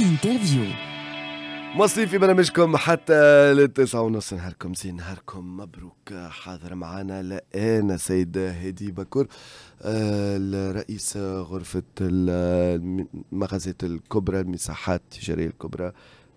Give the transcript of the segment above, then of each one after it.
انترفيو مواصلين في برنامجكم حتى للتسعة ونص نهاركم زين نهاركم مبروك حاضر معنا لأنا سيد هدي بكر آه، الرئيس غرفة المغازات الكبرى المساحات التجارية الكبرى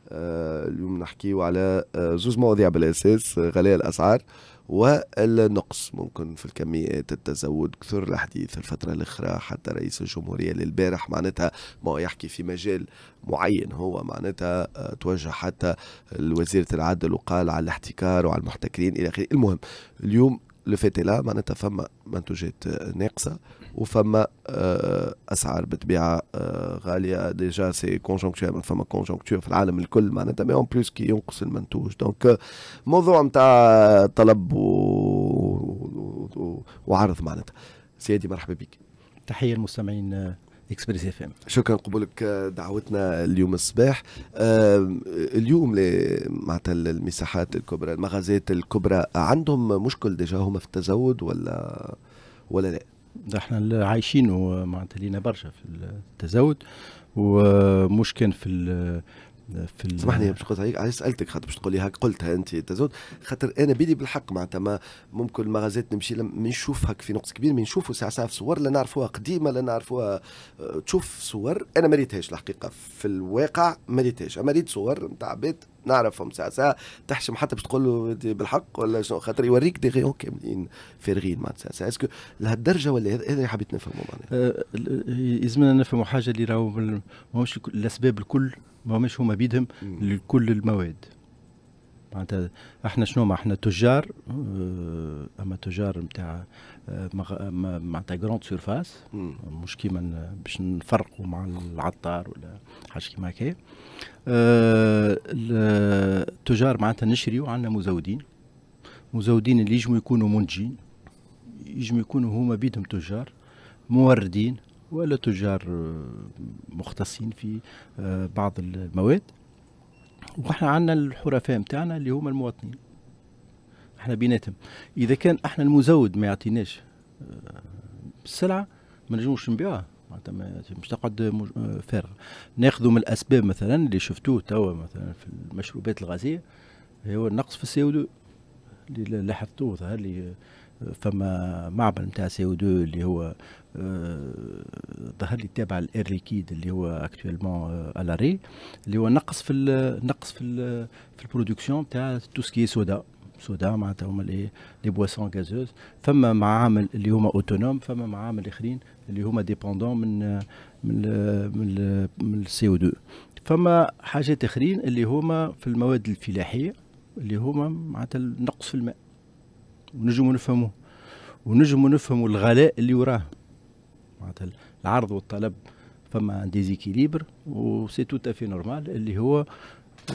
آه، اليوم نحكيو على آه، زوز مواضيع بالأساس غلاء الأسعار والنقص ممكن في الكميات التزود كثر الحديث الفترة الأخرى حتى رئيس الجمهورية للبارح معناتها ما يحكي في مجال معين هو معناتها آه، توجه حتى لوزيرة العدل وقال على الاحتكار وعلى المحتكرين إلى آخره المهم اليوم لو فيت لا معناتها فما منتوجات ناقصه وفما اسعار بطبيعه غاليه ديجا سي كونجونكتور فما كونجونكتور في العالم الكل معناتها مي اون بليس كي ينقص المنتوج دونك موضوع نتاع طلب و... و... وعرض معناتها سيدي مرحبا بك تحيه المستمعين اكسبريس اف ام شكرا قبولك آه، دعوتنا اليوم الصباح آه، اليوم معناتها المساحات الكبرى المغازات الكبرى عندهم مشكل ديجا هما في التزود ولا ولا لا؟ احنا عايشينه آه، معناتها لينا برشا في التزود ومش كان في في سمحني باش نقول عليك علاش سالتك خاطر باش تقول لي هاك قلتها انت خاطر انا بيدي بالحق معناتها ما ممكن المغازات نمشي نشوف هاك في نقص كبير من نشوفوا ساعه ساعه في صور لا نعرفوها قديمه لا نعرفوها آه، تشوف صور انا ما ريتهاش الحقيقه في الواقع ما ريتهاش اما ريت صور نتاع بيت نعرفهم ساعة ساعة تحشم حتى باش تقول له بالحق ولا شنو خاطر يوريك دي غيون كاملين فارغين معناتها ساعة ساعة اسكو لهالدرجة ولا هذا اللي حبيت نفهمه معناتها أه، يلزمنا نفهموا حاجة اللي راهو ماهوش الأسباب الكل ماهوش هما بيدهم لكل المواد معناتها احنا شنو ما احنا تجار أه، اما تجار نتاع معناتها جراند سيرفاس مش كيما باش نفرقوا مع العطار ولا حاجه كيما هكا آه، التجار معناتها نشريو عندنا مزودين مزودين اللي يجموا يكونوا منتجين يجموا يكونوا هما بيدهم تجار موردين ولا تجار آه، مختصين في آه، بعض المواد وحنا عندنا الحرفاء نتاعنا اللي هما المواطنين احنا بيناتهم اذا كان احنا المزود ما يعطيناش آه، السلعه ما نجموش نبيعها معناتها مش تقعد فارغه فارغ ناخذوا من الاسباب مثلا اللي شفتوه توا مثلا في المشروبات الغازيه هو النقص في السي او 2 اللي لاحظتوه اللي آه، فما معبر نتاع سي او 2 اللي هو آه، ظهر لي تابع الاير ليكيد اللي هو اكتوالمون الاري اللي هو نقص في النقص في ال في البرودكسيون تو سكي سودا سودا معناتها هما لي لي بواسون غازوز فما معامل اللي هما اوتونوم فما معامل اخرين اللي هما ديبوندون من من الـ من, من السي او 2 فما حاجات اخرين اللي هما في المواد الفلاحيه اللي هما معناتها النقص في الماء ونجموا نفهمو ونجموا نفهموا الغلاء اللي وراه معناتها العرض والطلب فما ديزيكيليبر وسي تو افي نورمال اللي هو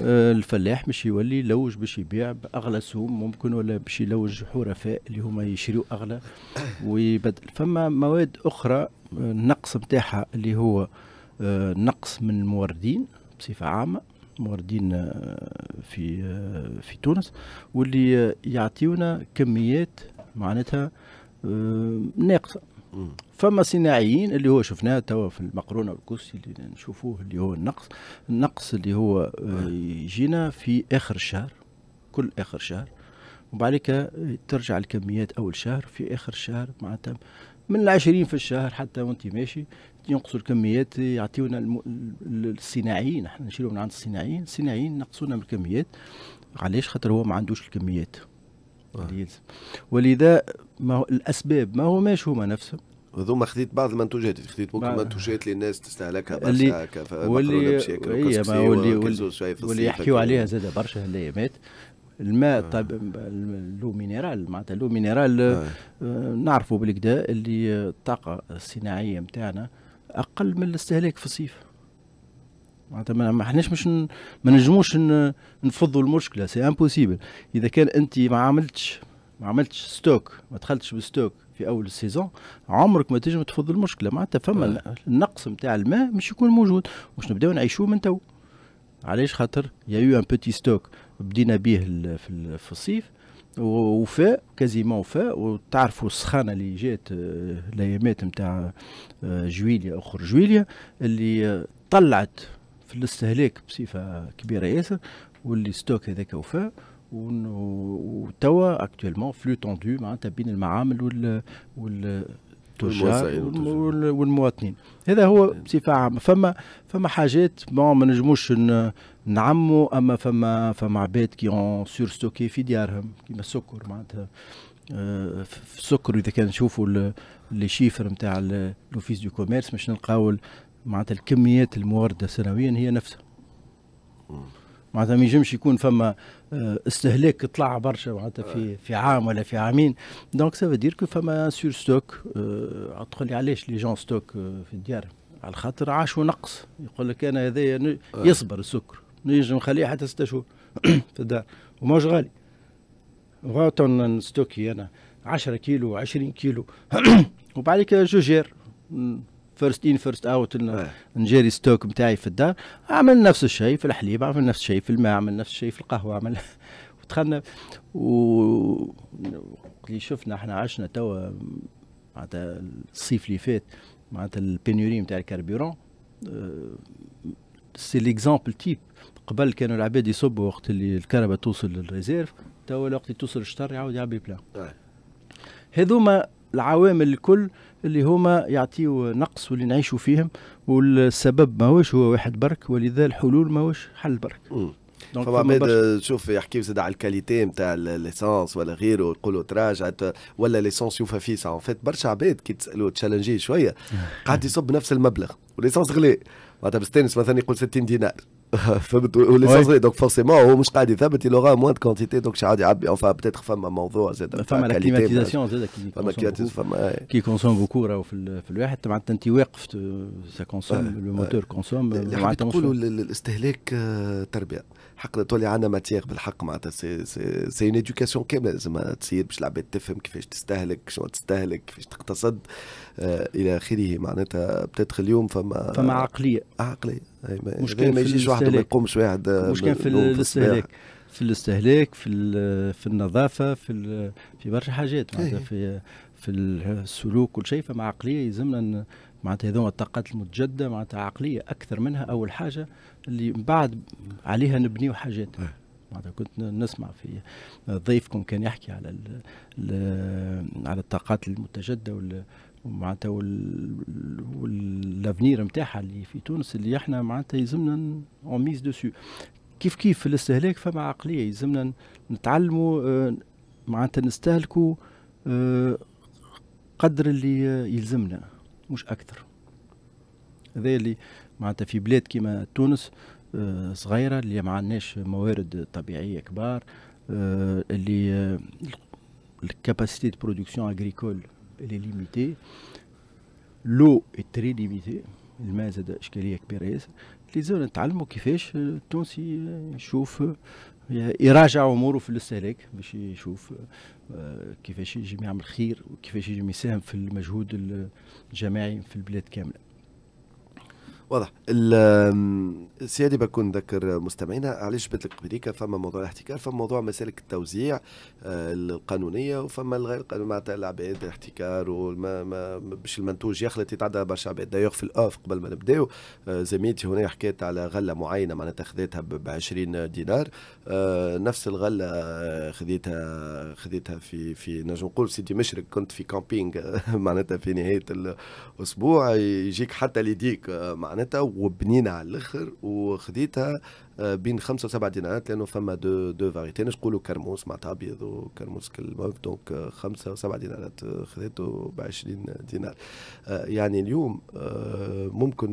آه، الفلاح باش يولي يلوج باش يبيع باغلى سوم ممكن ولا باش يلوج حرفاء اللي هما يشريو اغلى ويبدل فما مواد اخرى آه، النقص نتاعها اللي هو آه، نقص من الموردين بصفه عامه موردين في في تونس واللي يعطيونا كميات معناتها ناقصه فما صناعيين اللي هو شفناه توا في المقرونه والكرسي اللي نشوفوه اللي هو النقص النقص اللي هو آه، يجينا في اخر الشهر كل اخر شهر وبعدك آه، ترجع الكميات اول شهر في اخر الشهر معناتها من العشرين في الشهر حتى وانت ماشي ينقصوا الكميات يعطيونا الصناعيين احنا نشيلوا من عند الصناعيين الصناعيين نقصونا من الكميات علاش خاطر هو ما عندوش الكميات آه. ولذا ما هو الاسباب ما هو ماش هما نفسهم هذوما خذيت بعض المنتوجات خذيت ممكن منتوجات اللي الناس تستهلكها برشا هكا واللي إيه، واللي واللي يحكيو عليها زاد برشا الايامات الماء آه. طيب لو مينيرال معناتها لو مينيرال آه. آه، نعرفوا بالكدا اللي الطاقه الصناعيه نتاعنا اقل من الاستهلاك في الصيف معناتها ما احناش مش ن... ما نجموش ن... نفضوا المشكله سي امبوسيبل اذا كان انت ما عملتش ما عملتش ستوك ما دخلتش بالستوك في اول السيزون عمرك ما تنجم تفض المشكله معناتها فما آه. النقص نتاع الماء مش يكون موجود واش نبداو نعيشوه من تو علاش خاطر يا يو ان بوتي ستوك بدينا به في الصيف وفاء كازيمون وفاء وتعرفوا السخانه اللي جات آه، الايامات نتاع آه، جويليا اخر جويليا اللي طلعت في الاستهلاك بصفه كبيره ياسر واللي ستوك هذاك وفاء وتوا اكتوالمون فلو توندو معناتها بين المعامل وال وال والمواطنين هذا هو نعم. بصفه عامه فما فما حاجات ما ما نجموش نعموا اما فما فما عباد كي اون سور ستوكي في ديارهم كيما السكر معناتها آه، في السكر اذا كان نشوفوا لي شيفر نتاع لوفيس دو كوميرس باش نلقاو معناتها الكميات المورده سنويا هي نفسها معناتها ما ينجمش يكون فما آه، استهلاك طلع برشا معناتها في آه. في عام ولا في عامين دونك سافا دير كو فما سور ستوك آه، تقول لي علاش لي جون ستوك في الديار على خاطر عاشوا نقص يقول لك انا هذايا يصبر السكر نجم نخليه حتى ستة شهور في الدار وماهوش غالي غاطن ستوكي انا 10 كيلو 20 كيلو وبعد كده جوجير فيرست ان فيرست اوت نجري ستوك نتاعي في الدار عمل نفس الشيء في الحليب عمل نفس الشيء في الماء عمل نفس الشيء في القهوه عمل ودخلنا و اللي شفنا احنا عشنا توا معناتها الصيف اللي فات معناتها البينوري نتاع الكربيرون سي ليكزامبل تيب قبل كانوا العباد يصبوا وقت اللي الكهرباء توصل للريزيرف توا وقت توصل الشطر يعاود يعبي بلا إيه. هذوما العوامل الكل اللي هما يعطيو نقص واللي نعيشوا فيهم والسبب ماهوش هو واحد برك ولذا الحلول ماهوش حل برك فما عباد شوف يحكيو زاد على الكاليتي نتاع ليسونس ولا غيره يقولوا تراجعت ولا ليسونس يوفى فيسا اون فيت برشا عباد كي تسالوا تشالنجي شويه قاعد يصب نفس المبلغ وليسونس غلي معناتها بستانس مثلا يقول 60 دينار فهمت ولي دونك فورسيمون هو مش قاعد يثبت غا موان كونتيتي دونك شحال يعبي اونفا بتيتر فما موضوع زاد فما كليماتيزاسيون زاد فما كليماتيزاسيون فما كي كونسوم بوكو راهو في, في الواحد معناتها انت واقف سا كونسوم لو موتور كونسوم معناتها نقولوا الاستهلاك آه، تربيه حق تولي عندنا ماتيغ بالحق معناتها سي سي اون ايديوكاسيون كامله لازم تصير باش العباد تفهم كيفاش تستهلك شنو تستهلك كيفاش تقتصد آه، الى اخره معناتها بتيتر اليوم فما فما عقليه عقليه مش كان ما يجيش واحد ما يقومش واحد آه، مش كان في الاستهلاك في الاستهلاك في في النظافه في في برشا حاجات إيه. معناتها في في السلوك كل شيء فمع عقليه يلزمنا معناتها هذوما الطاقات المتجدده معناتها عقليه اكثر منها اول حاجه اللي من بعد عليها نبنيو حاجات إيه. معناتها كنت نسمع في ضيفكم كان يحكي على على الطاقات المتجدده معناتها والافنير نتاعها اللي في تونس اللي احنا معناتها يلزمنا اون ميز دوسيو كيف كيف في الاستهلاك فما عقليه يلزمنا نتعلموا آه، معناتها نستهلكوا آه، قدر اللي يلزمنا مش اكثر هذا اللي معناتها في بلاد كيما تونس آه، صغيره اللي ما عندناش موارد طبيعيه كبار اللي الكاباسيتي دو برودكسيون اغريكول elle est limitée l'eau est très limitée الماء زاد اشكاليه كبيره ياسر لازم نتعلموا كيفاش التونسي يشوف يراجع اموره في الاستهلاك باش يشوف آه، كيفاش يجم يعمل خير وكيفاش يجم يساهم في المجهود الجماعي في البلاد كامله واضح سيادي بكون نذكر مستمعينا علاش بدلك بريكا فما موضوع الاحتكار فما موضوع مسالك التوزيع آه، القانونيه وفما الغير قانونيه معناتها العباد الاحتكار وما باش المنتوج يخلط يتعدى برشا عباد دايوغ في الاوف قبل ما نبداو آه، زميلتي هنا حكيت على غله معينه معناتها خذيتها ب 20 دينار آه، نفس الغله خذيتها خذيتها في في نجم نقول سيدي مشرق كنت في كامبينغ معناتها في نهايه الاسبوع يجيك حتى ليديك معناتها معناتها وبنينا على الاخر وخديتها آه، بين خمسه وسبعه دينارات لانه فما دو دو فاريتي نقولوا كرموس معناتها ابيض وكرموس كالموف دونك آه، خمسه وسبعه دينارات آه، خذيته ب 20 دينار يعني اليوم ممكن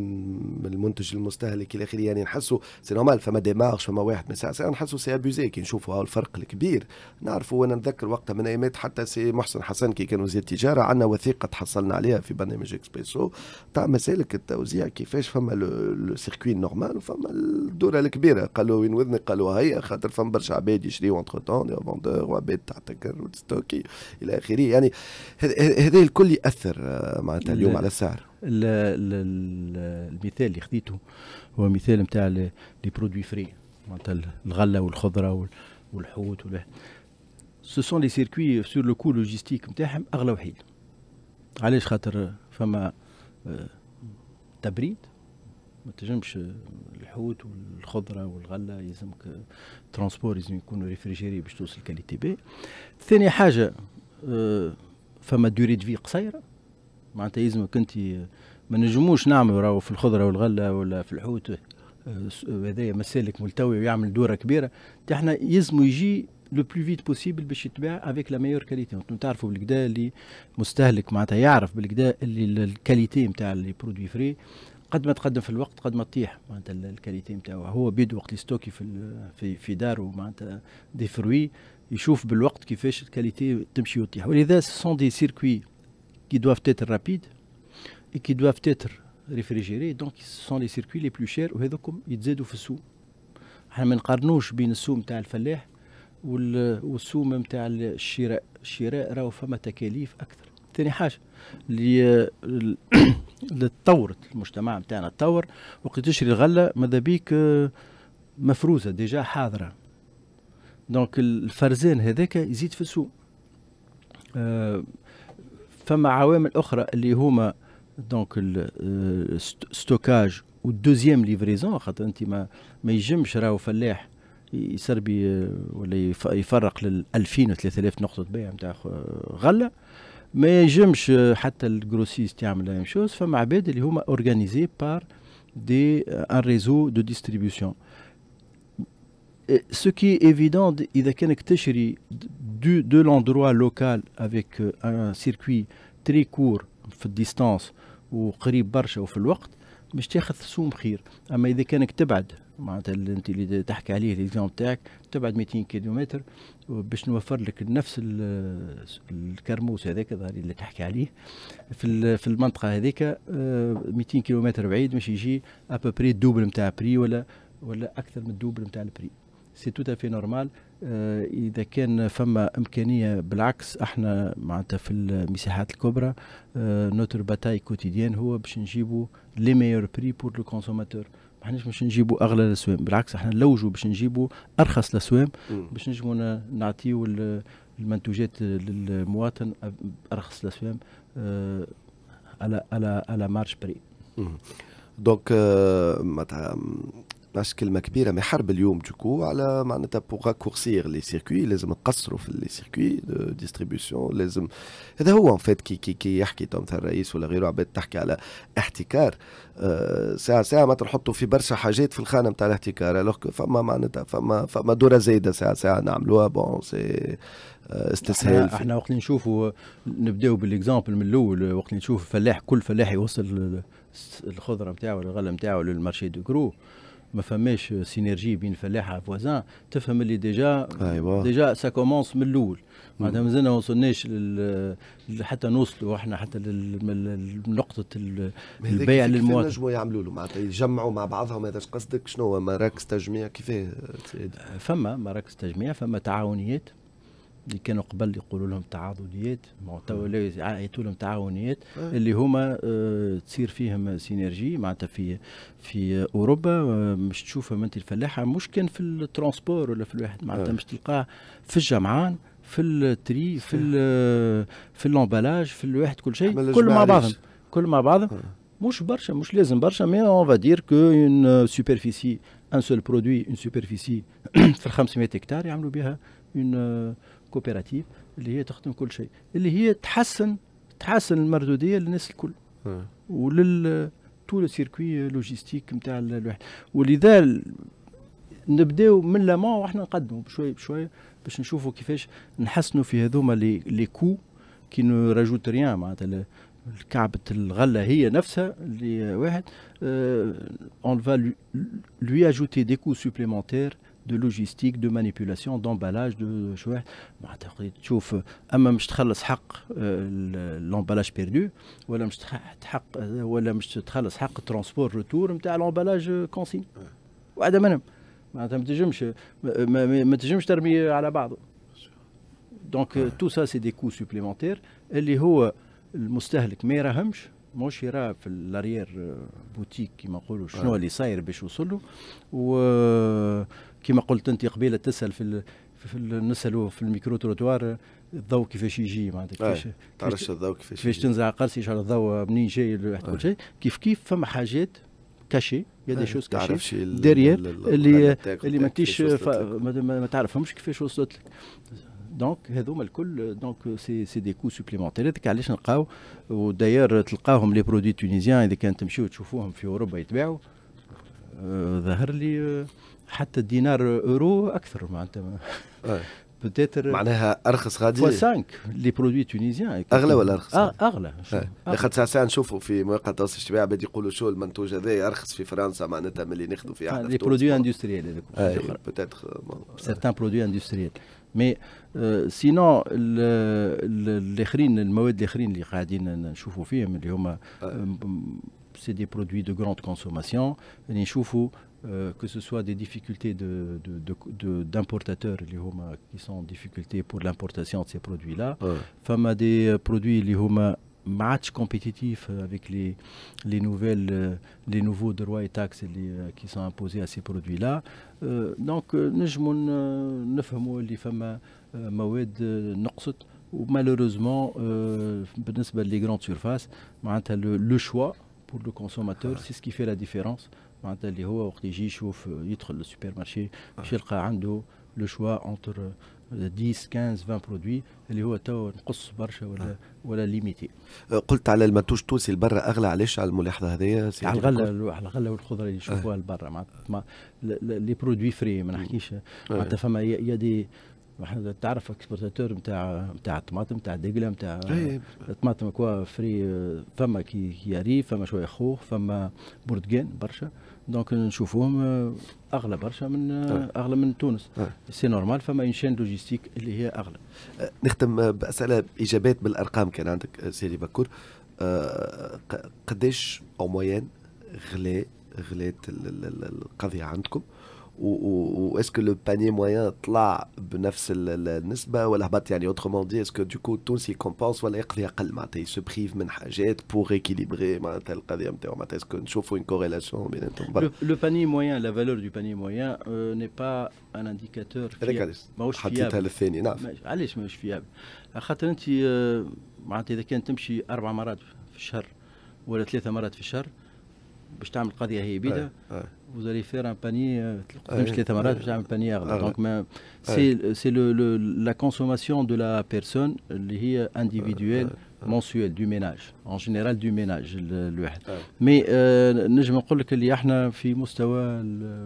المنتج المستهلك الى اخره يعني نحسوا سي نورمال فما ديمارش فما واحد من ساعه نحسوا سي ابوزي كي نشوفوا الفرق الكبير نعرفوا وانا نتذكر وقتها من ايامات حتى سي محسن حسن كي كان وزير التجاره عندنا وثيقه تحصلنا عليها في برنامج اكسبريسو تاع مسالك التوزيع كيفاش فما لو سيركوي نورمال وفما الدوره الكبيره كبيره قالوا وين وذنك قالوا هيا خاطر فم برشا عباد يشريو اونتر تون دي فوندور وعباد تحتكر وتستوكي الى اخره يعني هذا الكل ياثر آه، معناتها اليوم على السعر المثال اللي خديته هو مثال نتاع لي برودوي فري معناتها الغله والخضره والحوت ولا سو سون لي سيركوي سور لو كو لوجيستيك نتاعهم اغلى وحيد علاش خاطر فما آه، تبريد ما تنجمش الحوت والخضره والغله يلزمك ترانسبور لازم يكونوا ريفريجيري باش توصل كاليتي بي ثاني حاجه آه، فما دوري دفي قصيره معناتها يلزمك انت آه، ما نجموش نعملوا راهو في الخضره والغله ولا في الحوت آه، هذايا مسالك ملتوي ويعمل دوره كبيره احنا يلزمو يجي لو بلو فيت بوسيبل باش يتباع افيك لا ميور كاليتي انتم تعرفوا بالكدا اللي مستهلك معناتها يعرف بالكدا اللي الكاليتي نتاع لي برودوي فري قد ما تقدم في الوقت قد ما تطيح معناتها الكاليتي نتاعو هو بيد وقت يستوكي في في في دارو معناتها دي فروي يشوف بالوقت كيفاش الكاليتي تمشي وتطيح ولذا سون دي سيركوي كي دواف تيتر رابيد اي كي دواف تيتر ريفريجيري دونك سون لي سيركوي لي بلو شير وهذوكم يتزادوا في السوق احنا ما نقارنوش بين السوق نتاع الفلاح والسوم نتاع الشراء الشراء راهو فما تكاليف اكثر ثاني حاجه اللي تطورت المجتمع نتاعنا تطور وقت تشري الغله ماذا بيك آه، مفروزه ديجا حاضره دونك الفرزان هذاك يزيد في السوق آه، فما عوامل اخرى اللي هما دونك الستوكاج آه، والدوزيام ليفريزون خاطر انت ما ما يجمش راهو فلاح يسربي ولا يفرق لل 2000 و 3000 نقطه بيع نتاع غله ما يجمش حتى الجروسيست يعمل لا شوز فما عباد اللي هما اورغانيزي بار دي ان ريزو دو ديستريبيسيون سو كي est إذا كانك تشري دو de l'endroit local avec euh, un circuit très court في الديستانس وقريب برشا وفي الوقت باش تاخذ سوم خير اما اذا كانك تبعد معناتها اللي انت اللي تحكي عليه ليزيون تاعك تبعد 200 كيلومتر باش نوفر لك نفس الكرموس هذاك ظهري اللي تحكي عليه في في المنطقه هذيك 200 آه، كيلومتر بعيد باش يجي ابوبري الدوبل نتاع بري ولا ولا اكثر من الدوبل نتاع البري سي توت افي نورمال اذا كان فما امكانيه بالعكس احنا معناتها في المساحات الكبرى نوتر باتاي كوتيديان هو باش نجيبو لي ميور بري بور لو كونسوماتور ما حناش باش نجيبوا اغلى الاسوام بالعكس احنا نلوجوا باش نجيبوا ارخص الاسوام باش نجمو نعطيو المنتوجات للمواطن ارخص الاسوام أه على على على مارش بري دونك آه، باش كلمه كبيره مي حرب اليوم دوكو على معناتها بوغ كورسير لي سيركوي لازم نقصروا في لي سيركوي ديستريبيسيون لازم هذا هو ان فيت كي كي كي يحكي مثلا الرئيس ولا غيره عباد تحكي على احتكار آه، ساعه ساعه ما تنحطوا في برشا حاجات في الخانه نتاع الاحتكار الوغ فما معناتها فما فما دوره زايده ساعه ساعه نعملوها بون سي euh, استسهال احنا, احنا وقت نشوفوا نبداو بالاكزامبل من الاول وقت نشوف فلاح كل فلاح يوصل الخضره نتاعو ولا الغله نتاعو للمارشي دو كرو ما فماش سينرجي بين فلاحه فوازان تفهم اللي ديجا أيوة. ديجا سا كومونس من الاول معناتها مازلنا ما وصلناش حتى نوصلوا احنا حتى لنقطه البيع للمواطن نجموا يعملوا له معناتها يجمعوا مع بعضهم هذا قصدك شنو هو مراكز تجميع كيفاه فما مراكز تجميع فما تعاونيات اللي كانوا قبل يقولوا لهم تعاضديات توا يعيطوا لهم تعاونيات اللي هما اه تصير فيهم سينرجي معناتها في في اوروبا آه، مش تشوفهم انت الفلاحه مش كان في الترونسبور ولا في الواحد معناتها مش تلقاه في الجمعان في التري في آه، في اللومبلاج في الواحد كل شيء كل مع بعضهم كل مع بعضهم مش برشا مش لازم برشا مي اون فادير كو اون سوبرفيسي ان سول برودوي اون سوبرفيسي في 500 هكتار يعملوا بها اون آه، كوبيراتيف اللي هي تخدم كل شيء اللي هي تحسن تحسن المردوديه للناس الكل ولل تو لو سيركوي لوجيستيك نتاع الواحد ولذا نبداو من لامون واحنا نقدموا بشويه بشويه باش نشوفوا كيفاش نحسنوا في هذوما لي كو كي نو راجوت ريان معناتها كعبة الغلة هي نفسها اللي واحد اون فا لوي اجوتي دي كو سوبليمونتير de logistique de manipulation d'emballage de شويه اما مش تخلص حق لومبالاج بيردو ولا مش تحق ولا مش تخلص حق الترونسبور روتور نتاع لومبالاج كونسين واحده منهم معناتها ما l'emballage ما موش يرى في الاريير بوتيك كما نقولوا آه. شنو اللي صاير باش يوصل له وكما قلت انت قبيله تسال في في نسالوا في الميكرو تروتوار الضوء كيفاش يجي معناتها آه، كيفاش تعرفش الضوء كيفاش كيفاش تنزع قرصي الله الضوء منين جاي آه. كل شيء كيف كيف فما حاجات كاشي يا دي شوز كاشي ديريير اللي اللي ما ما تعرفهمش كيفاش وصلت لك دونك هذوما الكل دونك سي سي دي كو سوبليمونتير هذاك علاش نلقاو وداير تلقاهم لي برودوي تونيزيان اذا كان تمشيو تشوفوهم في اوروبا يتباعوا آه، ظهر لي آه، حتى الدينار اورو اكثر معناتها بتاتر آه. معناها ارخص غادي 5 لي برودوي تونيزيان اغلى ولا ارخص؟ آه اغلى لاخاطر ساعة ساعة نشوفوا في مواقع التواصل الاجتماعي بعد يقولوا شو المنتوج هذا ارخص في فرنسا معناتها من اللي ناخذوا في احد لي برودوي اندستريال هذوك بوتيتر سارتان برودوي اندستريال mais euh, sinon l'écrine le mode d'écrine les euh, c'est des produits de grande consommation euh, que ce soit des difficultés d'importateurs de, qui sont en difficulté pour l'importation de ces produits-là. Femme a des produits, match compétitif euh, avec les, les, nouvelles, euh, les nouveaux droits et taxes euh, qui sont imposés à ces produits-là. donc, nous avons des mois de ou Malheureusement, euh, les grandes surfaces, le, le choix pour le consommateur, c'est ce qui fait la différence. Il chauffe entre le supermarché, le choix entre 10 15 20 برودوي اللي هو تو نقص برشا ولا آه. ولا ليميتي أه، قلت على المنتوج التونسي البرة اغلى علاش على الملاحظه هذه على الغله على الغله والخضره اللي أه. يشوفوها آه. البرة معناتها لي برودوي فري ما نحكيش أه. معناتها فما يا دي احنا تعرف اكسبورتاتور نتاع نتاع الطماطم نتاع دقله نتاع إيه. الطماطم كوا فري فما كي ياري فما شويه خوخ فما بردقان برشا دونك نشوفوهم آه، اغلى برشا من آه، إيه. اغلى من تونس سي إيه. نورمال فما اون شين لوجيستيك اللي هي اغلى آه، نختم باسئله اجابات بالارقام كان عندك سيدي بكر قداش او موين غلا غلات القضيه عندكم واسكو لو باني موان طلع بنفس النسبه ولا هبط يعني اوترومون دي اسكو دوكو التونسي كومبونس ولا يقضي اقل معناتها يسبخيف من حاجات بور ايكيليبري معناتها القضيه نتاعو معناتها اسكو نشوفوا اون كوريلاسيون بيناتهم لو باني موان لا فالور دو باني موان ني با ان انديكاتور ماهوش فيابل حطيتها للثاني نعم علاش ماهوش فيابل خاطر انت معناتها اذا كان تمشي اربع مرات في الشهر ولا ثلاثه مرات في الشهر باش تعمل قضيه هي بيده vous allez faire un panier, euh, ah ah un panier Donc, ah c'est le, le, la consommation de la personne euh, individuelle, mensuelle, du ménage, en général du ménage. Mais, je me dis que nous sommes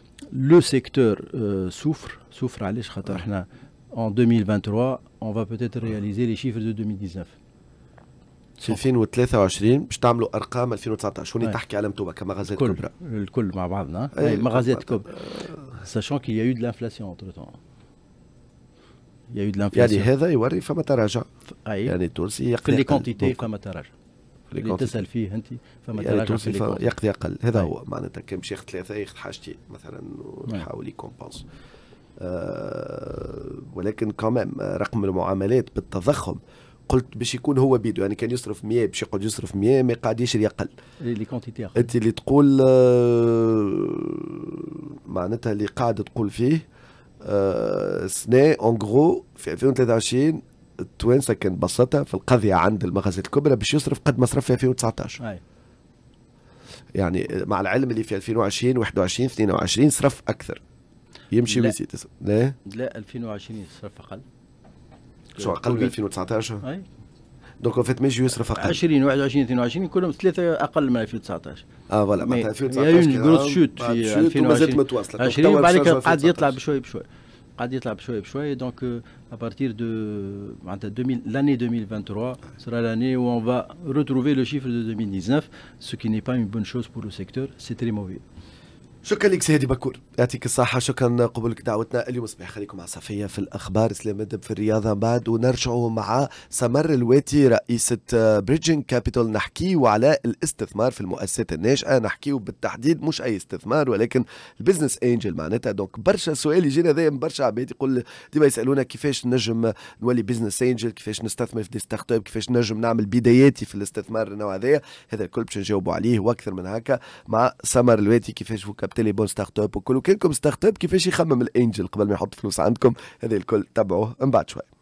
le secteur euh, souffre, souffre à en 2023 on va peut-être réaliser les chiffres de 2019 sachant qu'il y a eu de l'inflation entre temps il y a eu de l'inflation هذا يوري اللي تسال فيه انت فما يعني يقضي اقل هذا طيب. هو معناتها كان باش ياخذ ثلاثه ياخذ حاجتين مثلا ويحاول نعم. يكومبونس آه ولكن كمان آه، رقم المعاملات بالتضخم قلت باش يكون هو بيدو يعني كان يصرف 100 باش يقعد يصرف 100 ما قاعد يشري اقل إيه، لي كونتيتي انت اللي تقول آه، معناتها اللي قاعد تقول فيه آه سنة اون غرو في 2023 التوانسه كان بسطها في القضيه عند المغازات الكبرى باش يصرف قد ما صرف في 2019 أي. يعني مع العلم اللي في 2020 21 22 صرف اكثر يمشي ويزيد لا لا 2020 صرف اقل شو اقل من 2019 اي دونك فات ماشي يصرف اقل 20 21 22 كلهم ثلاثه اقل من 2019 اه فوالا معناتها 2019 يا شوت في 2020 مازالت متواصله 20 بعد كده قعد يطلع بشوي بشوي la là euh, à partir de l'année 2023 sera l'année où on va retrouver le chiffre de 2019, ce qui n'est pas une bonne chose pour le secteur, c'est très mauvais. شكرا لك سيدي بكور يعطيك الصحة شكرا قبولك دعوتنا اليوم صباح خليكم مع صفية في الأخبار سلام ندب في الرياضة بعد ونرجعوا مع سمر الواتي رئيسة بريدجين كابيتال نحكيو على الاستثمار في المؤسسات الناشئة نحكيو بالتحديد مش أي استثمار ولكن البزنس انجل معناتها دونك برشا سؤال يجينا دايما برشا عباد يقول ديما يسألونا كيفاش نجم نولي بزنس انجل كيفاش نستثمر في دي ستارت اب كيفاش نجم نعمل بداياتي في الاستثمار النوع هذايا هذا الكل باش نجاوبوا عليه وأكثر من هكا مع سمر الواتي كيفاش بالتالي بون ستارت اب وكل كلكم ستارت اب كيفاش يخمم الانجل قبل ما يحط فلوس عندكم هذا الكل تبعوه من بعد شوي